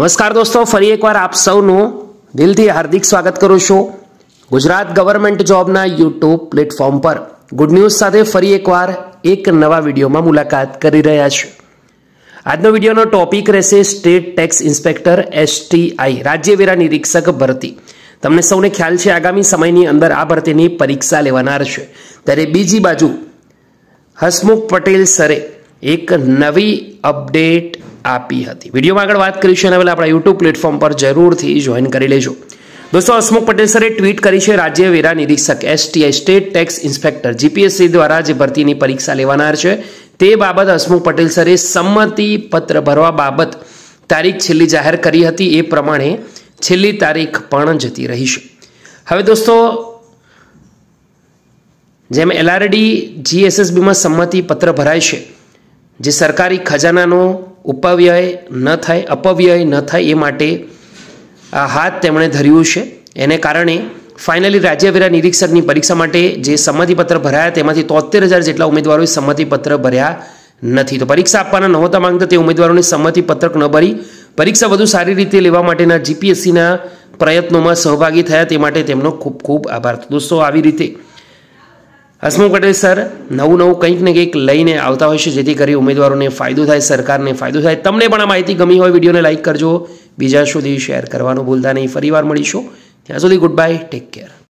નમસ્કાર દોસ્તો ફરી એકવાર આપ સૌનું દિલથી હાર્દિક સ્વાગત કરું છું ગુજરાત ગવર્મેન્ટ જોબના યુટ્યુબ પ્લેટફોર્મ પર ગુડ ન્યૂઝ સાથે ફરી એકવાર એક નવા વિડીયોમાં મુલાકાત કરી રહ્યા છે આજનો વિડીયોનો ટોપિક રહેશે સ્ટેટ ટેક્સ ઇન્સ્પેક્ટર એસટીઆઈ રાજ્યવેરા નિરીક્ષક ભરતી તમને સૌને ખ્યાલ છે આગામી સમયની અંદર આ ભરતીની પરીક્ષા લેવાનાર છે ત્યારે બીજી બાજુ હસમુખ પટેલ સરે એક નવી અપડેટ આપી હતી વિડીયોમાં આગળ વાત કરીશું અને પહેલાં આપણા યુટ્યુબ પ્લેટફોર્મ પર જરૂરથી જોઈન કરી લેજો દોસ્તો હસમુખ પટેલ સરે ટ્વીટ કરી છે રાજ્ય વેરા નિરીક્ષક STI state tax inspector GPSC દ્વારા જે ભરતીની પરીક્ષા લેવાનાર છે તે બાબત હસમુખ પટેલ સરે સંમતિ પત્ર ભરવા બાબત તારીખ છેલ્લી જાહેર કરી હતી એ પ્રમાણે છેલ્લી તારીખ પણ જતી રહી છે હવે દોસ્તો જેમ એલઆરડી જીએસએસબીમાં સંમતિ પત્ર ભરાય છે જે સરકારી ખજાનાનો ઉપવ્યય ન થાય અપવ્યય ન થાય એ માટે આ હાથ તેમણે ધર્યું છે એને કારણે ફાઇનલી રાજ્યવેરા નિરીક્ષકની પરીક્ષા માટે જે સંમતિપત્ર ભરાયા તેમાંથી તોતેર હજાર જેટલા ઉમેદવારોએ સંમતિપત્ર ભર્યા નથી તો પરીક્ષા આપવાના નહોતા માંગતા તે ઉમેદવારોને સંમતિપત્રક ન ભરી પરીક્ષા વધુ સારી રીતે લેવા માટેના જીપીએસસીના પ્રયત્નોમાં સહભાગી થયા તે માટે તેમનો ખૂબ ખૂબ આભાર દોસ્તો આવી રીતે હસમુખ પટેલ સર નવું નવું કંઈક ને કંઈક લઈને આવતા હોય છે જેથી કરી ઉમેદવારોને ફાયદો થાય સરકારને ફાયદો થાય તમને પણ આ માહિતી ગમી હોય વિડીયોને લાઇક કરજો બીજા સુધી શેર કરવાનું ભૂલતા નહીં ફરીવાર મળીશું ત્યાં સુધી ગુડ બાય ટેક કેર